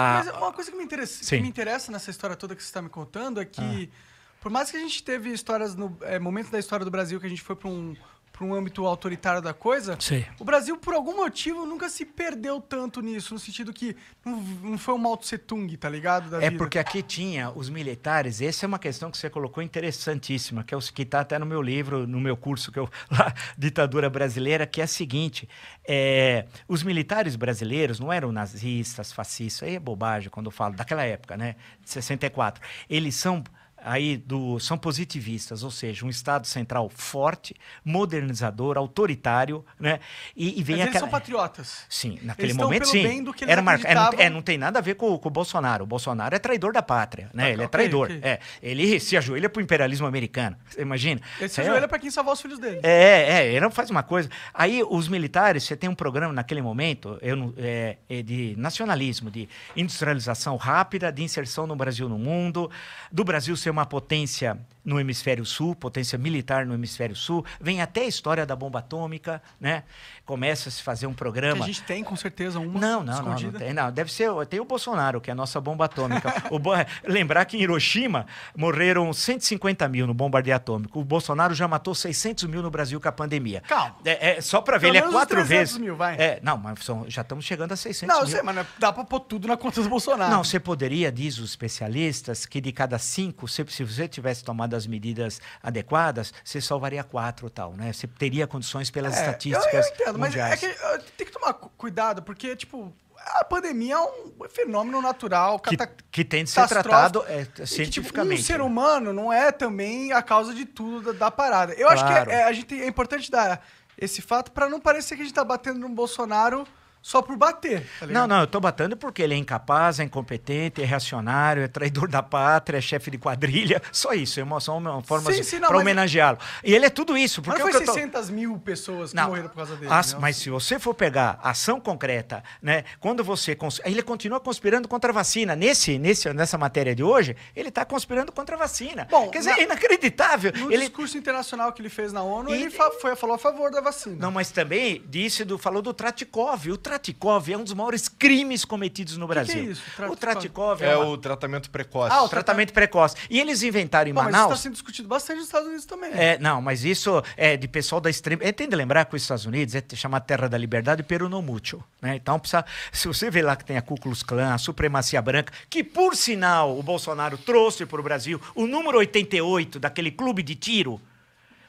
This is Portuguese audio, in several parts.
Ah, Mas uma coisa que me, interessa, que me interessa nessa história toda que você está me contando é que, ah. por mais que a gente teve histórias no é, momentos da história do Brasil que a gente foi para um para um âmbito autoritário da coisa, Sim. o Brasil, por algum motivo, nunca se perdeu tanto nisso, no sentido que não, não foi um mal Tse Tung, tá ligado? Da é vida. porque aqui tinha os militares, essa é uma questão que você colocou interessantíssima, que é o que está até no meu livro, no meu curso, que eu, lá, Ditadura Brasileira, que é a seguinte, é, os militares brasileiros não eram nazistas, fascistas, aí é bobagem quando eu falo, daquela época, né, de 64, eles são aí do são positivistas, ou seja, um Estado central forte, modernizador, autoritário, né? E, e vem Mas aquela... eles são patriotas. Sim, naquele eles momento sim. Era mar... é, não, é, não tem nada a ver com, com, o Bolsonaro. O Bolsonaro é traidor da pátria, né? Ah, ele é traidor. Okay, okay. É, ele se ajoelha para o imperialismo americano. Você imagina? Ele se ajoelha é... para quem salvar os filhos dele. É, é, ele não faz uma coisa. Aí os militares, você tem um programa naquele momento, eu, é, é, de nacionalismo, de industrialização rápida, de inserção no Brasil no mundo, do Brasil ser uma potência no hemisfério sul, potência militar no hemisfério sul. Vem até a história da bomba atômica, né? Começa a se fazer um programa. Que a gente tem com certeza uma Não, não, não, não tem. Não, deve ser, tem o Bolsonaro, que é a nossa bomba atômica. o Lembrar que em Hiroshima morreram 150 mil no bombardeio atômico. O Bolsonaro já matou 600 mil no Brasil com a pandemia. Calma. É, é só para ver, Pelo ele é quatro vezes. mil, vai. É, não, mas são, já estamos chegando a 600 não, mil. Não, sei, mas é, dá para pôr tudo na conta do Bolsonaro. Não, você poderia, diz os especialistas, que de cada cinco, você Tipo, se você tivesse tomado as medidas adequadas, você salvaria quatro tal, né? Você teria condições pelas é, estatísticas. Eu, eu entendo, mundiais. mas é que tem que tomar cuidado, porque, tipo, a pandemia é um fenômeno natural que, que tem de ser tratado é, cientificamente. Que, tipo, um ser né? humano não é também a causa de tudo da, da parada. Eu claro. acho que é, é, a gente, é importante dar esse fato para não parecer que a gente está batendo no Bolsonaro só por bater. Tá não, não, eu tô batendo porque ele é incapaz, é incompetente, é reacionário, é traidor da pátria, é chefe de quadrilha. Só isso, é uma forma sim, sim, para homenageá-lo. E ele é tudo isso. Porque mas não foi 600 tô... mil pessoas que não, morreram por causa dele. As, mas se você for pegar ação concreta, né, quando você... Cons... Ele continua conspirando contra a vacina. Nesse, nesse, nessa matéria de hoje, ele está conspirando contra a vacina. Bom, Quer dizer, na... é inacreditável. No ele... discurso internacional que ele fez na ONU, e... ele fa... foi, falou a favor da vacina. Não, mas também disse, do, falou do Tratikov. O Tratikov Tratikov é um dos maiores crimes cometidos no Brasil. Que que é isso? Tratikov. O Tratikov é, é uma... o tratamento precoce. Ah, o tratamento precoce. E eles inventaram em Bom, Manaus. Mas isso está sendo discutido bastante nos Estados Unidos também. É, não, mas isso é de pessoal da extrema. É, tem de lembrar que os Estados Unidos é chamada Terra da Liberdade peru no mútil, né? Então precisa. Se você vê lá que tem a Ku Klux Klan, a supremacia branca, que por sinal o Bolsonaro trouxe para o Brasil o número 88 daquele clube de tiro.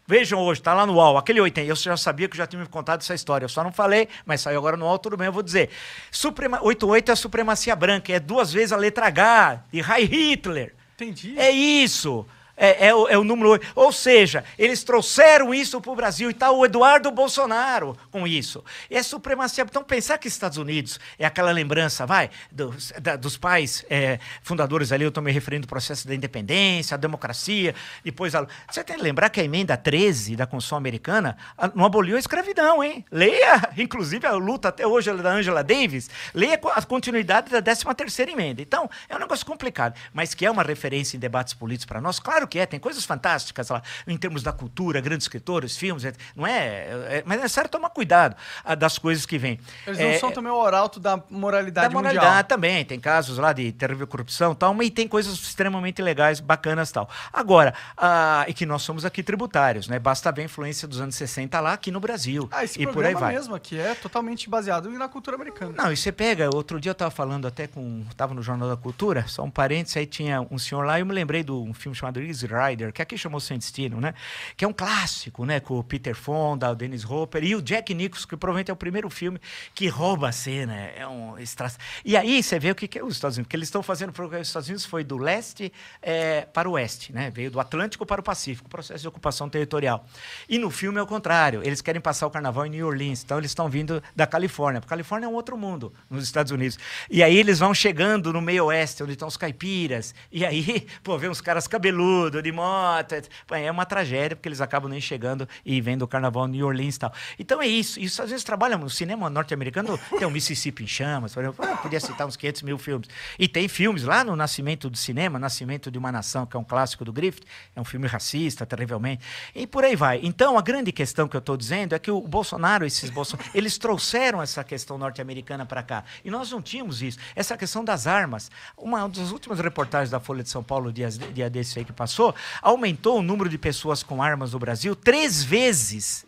Vejam hoje, está lá no UOL, aquele 80. Eu já sabia que já tinha me contado essa história. Eu só não falei, mas saiu agora no UOL, tudo bem, eu vou dizer. Suprema, 88 é a supremacia branca, é duas vezes a letra H, de Heil Hitler. Entendi. É isso é, é, o, é o número 8. Ou seja, eles trouxeram isso para o Brasil e está o Eduardo Bolsonaro com isso. E é supremacia. Então, pensar que Estados Unidos é aquela lembrança, vai, dos, da, dos pais é, fundadores ali, eu estou me referindo ao processo da independência, a democracia, depois a... Você tem que lembrar que a emenda 13 da Constituição Americana não aboliu a escravidão, hein? Leia, inclusive, a luta até hoje da Angela Davis, leia a continuidade da 13 emenda. Então, é um negócio complicado, mas que é uma referência em debates políticos para nós, claro Claro que é, tem coisas fantásticas lá, em termos da cultura, grandes escritores, filmes, não é? é mas é necessário tomar cuidado ah, das coisas que vêm. Eles não é, são também o oralto da moralidade mundial. Da moralidade mundial. também, tem casos lá de terrível corrupção e tal, mas tem coisas extremamente legais, bacanas tal. Agora, ah, e que nós somos aqui tributários, né? Basta ver a influência dos anos 60 lá aqui no Brasil. Ah, esse e por aí vai. mesmo aqui é totalmente baseado na cultura americana. Não, e você pega, outro dia eu estava falando até com, estava no Jornal da Cultura, só um parênteses, aí tinha um senhor lá, e eu me lembrei de um filme chamado Easy Rider, que é aqui chamou Sem Destino, né? Que é um clássico, né? Com o Peter Fonda, o Dennis Hopper e o Jack Nicholson, que provavelmente é o primeiro filme que rouba a cena. É um extra... E aí você vê o que, que é os Estados Unidos, porque eles estão fazendo porque os Estados Unidos foi do leste é, para o oeste, né? Veio do Atlântico para o Pacífico, processo de ocupação territorial. E no filme é o contrário, eles querem passar o carnaval em New Orleans, então eles estão vindo da Califórnia, porque a Califórnia é um outro mundo nos Estados Unidos. E aí eles vão chegando no meio oeste, onde estão os caipiras, e aí, pô, vê uns caras cabeludos tudo, de moto. É uma tragédia, porque eles acabam nem chegando e vendo o carnaval New Orleans e tal. Então é isso. Isso às vezes trabalha no cinema norte-americano, tem o Mississippi em Chamas, por exemplo. Eu podia citar uns 500 mil filmes. E tem filmes lá no Nascimento do Cinema, Nascimento de uma Nação, que é um clássico do Griffith, é um filme racista, terrivelmente. E por aí vai. Então a grande questão que eu estou dizendo é que o Bolsonaro, esses Bolsonaro, eles trouxeram essa questão norte-americana para cá. E nós não tínhamos isso. Essa questão das armas. Uma das últimas reportagens da Folha de São Paulo, dia, dia desse aí que passou, passou, aumentou o número de pessoas com armas no Brasil três vezes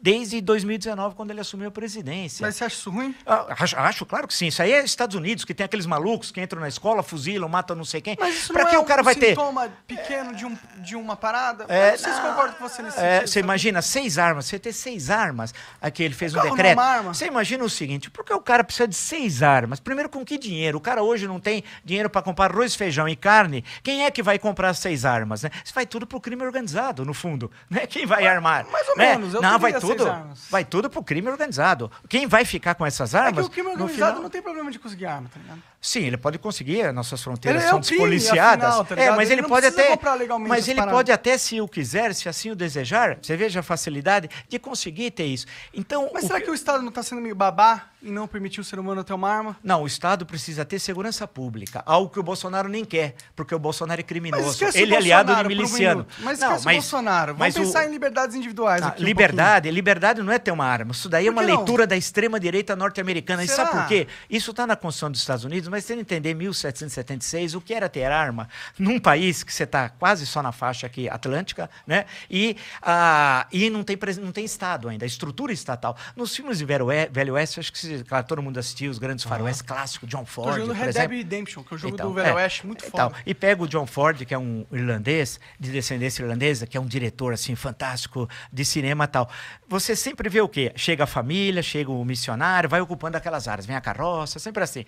desde 2019, quando ele assumiu a presidência. Mas você acha isso ruim? Ah, acho, acho, claro que sim. Isso aí é Estados Unidos, que tem aqueles malucos que entram na escola, fuzilam, matam não sei quem. Mas isso pra não que é o cara um vai sintoma ter... pequeno de, um, de uma parada? É, não sei se concordo com você nesse é, sentido. Você imagina seis armas, você ter seis armas. Aqui ele fez um Calma, é decreto. Você imagina o seguinte, por que o cara precisa de seis armas? Primeiro, com que dinheiro? O cara hoje não tem dinheiro para comprar arroz, feijão e carne. Quem é que vai comprar seis armas? Né? Isso vai tudo pro crime organizado, no fundo. Né? Quem vai armar? Mais ou né? menos. Eu não, vai tudo tudo, armas. vai tudo pro crime organizado. Quem vai ficar com essas armas? É que o crime organizado final... não tem problema de conseguir arma, tá ligado? Sim, ele pode conseguir, nossas fronteiras ele é são é crime, policiadas. Afinal, tá é, mas ele, ele pode até Mas ele pode até se o quiser, se assim o desejar. Você veja a facilidade de conseguir ter isso. Então, Mas o... será que o Estado não está sendo meio babá e não permitir o ser humano ter uma arma? Não, o Estado precisa ter segurança pública, algo que o Bolsonaro nem quer, porque o Bolsonaro é criminoso. Ele é aliado de miliciano. Um mas não, mas, o Bolsonaro. Vamos mas pensar o... em liberdades individuais. Não, ah, aqui, liberdade, um liberdade não é ter uma arma. Isso daí é uma leitura não? da extrema-direita norte-americana. E sabe por quê? Isso está na Constituição dos Estados Unidos, mas tem que entender, 1776, o que era ter arma num país que você está quase só na faixa aqui atlântica, né? E, uh, e não, tem, não tem Estado ainda, estrutura estatal. Nos filmes de Velho Oeste, acho que se claro, todo mundo assistiu os grandes faróis uhum. clássicos, John é Ford. Tô jogando Red Dead Redemption, que é um jogo então, do Velho é, Oeste muito então, E pega o John Ford, que é um irlandês, de descendência irlandesa, que é um diretor assim fantástico de cinema e tal. Você sempre vê o quê? Chega a família, chega o missionário, vai ocupando aquelas áreas, vem a carroça, sempre assim.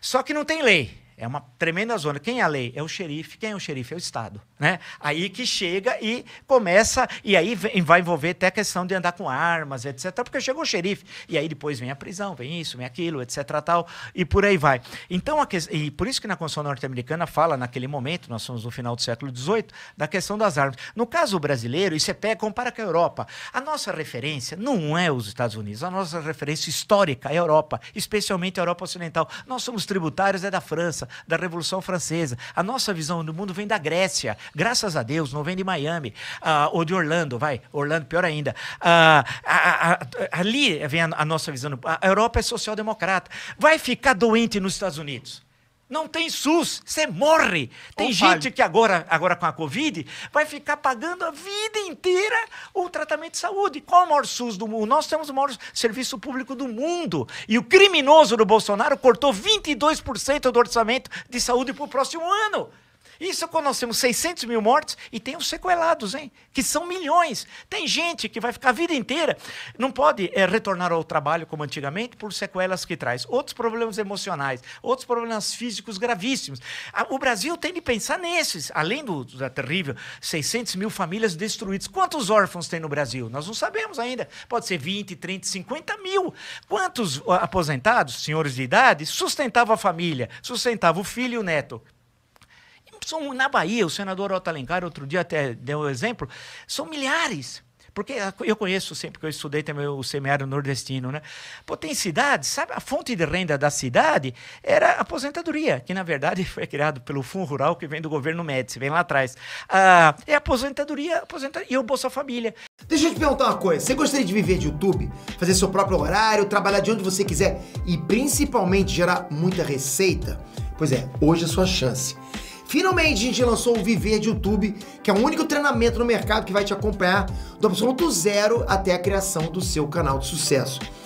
Só que não tem lei. É uma tremenda zona. Quem é a lei? É o xerife. Quem é o xerife? É o Estado. Né? Aí que chega e começa, e aí vai envolver até a questão de andar com armas, etc. Porque chegou o xerife. E aí depois vem a prisão, vem isso, vem aquilo, etc. Tal, e por aí vai. Então, a que... e por isso que na Constituição norte-americana fala, naquele momento, nós somos no final do século XVIII, da questão das armas. No caso brasileiro, e você pega, compara com a Europa. A nossa referência não é os Estados Unidos, a nossa referência histórica é a Europa, especialmente a Europa Ocidental. Nós somos tributários é da França da Revolução Francesa. A nossa visão do mundo vem da Grécia, graças a Deus, não vem de Miami uh, ou de Orlando, vai, Orlando pior ainda. Uh, a, a, ali vem a, a nossa visão. A Europa é social-democrata. Vai ficar doente nos Estados Unidos não tem SUS, você morre. Tem gente que agora, agora com a Covid vai ficar pagando a vida inteira o tratamento de saúde. Qual o maior SUS do mundo? Nós temos o maior serviço público do mundo. E o criminoso do Bolsonaro cortou 22% do orçamento de saúde para o próximo ano. Isso quando nós temos 600 mil mortos e tem os sequelados, hein? Que são milhões. Tem gente que vai ficar a vida inteira, não pode é, retornar ao trabalho como antigamente por sequelas que traz. Outros problemas emocionais, outros problemas físicos gravíssimos. O Brasil tem de pensar nesses, além do, da terrível 600 mil famílias destruídas. Quantos órfãos tem no Brasil? Nós não sabemos ainda. Pode ser 20, 30, 50 mil. Quantos ah, aposentados, senhores de idade, sustentavam a família, sustentavam o filho e o neto? são, na Bahia, o senador Otto Alencar, outro dia até deu um exemplo, são milhares. Porque eu conheço sempre, que eu estudei também o semiário nordestino, né? Pô, tem cidade, sabe? A fonte de renda da cidade era aposentadoria, que na verdade foi criado pelo Fundo Rural, que vem do governo Médici, vem lá atrás. Ah, é aposentadoria, aposentadoria e o Bolsa Família. Deixa eu te perguntar uma coisa: você gostaria de viver de YouTube, fazer seu próprio horário, trabalhar de onde você quiser e principalmente gerar muita receita? Pois é, hoje é a sua chance. Finalmente a gente lançou o Viver de YouTube, que é o único treinamento no mercado que vai te acompanhar do absoluto zero até a criação do seu canal de sucesso.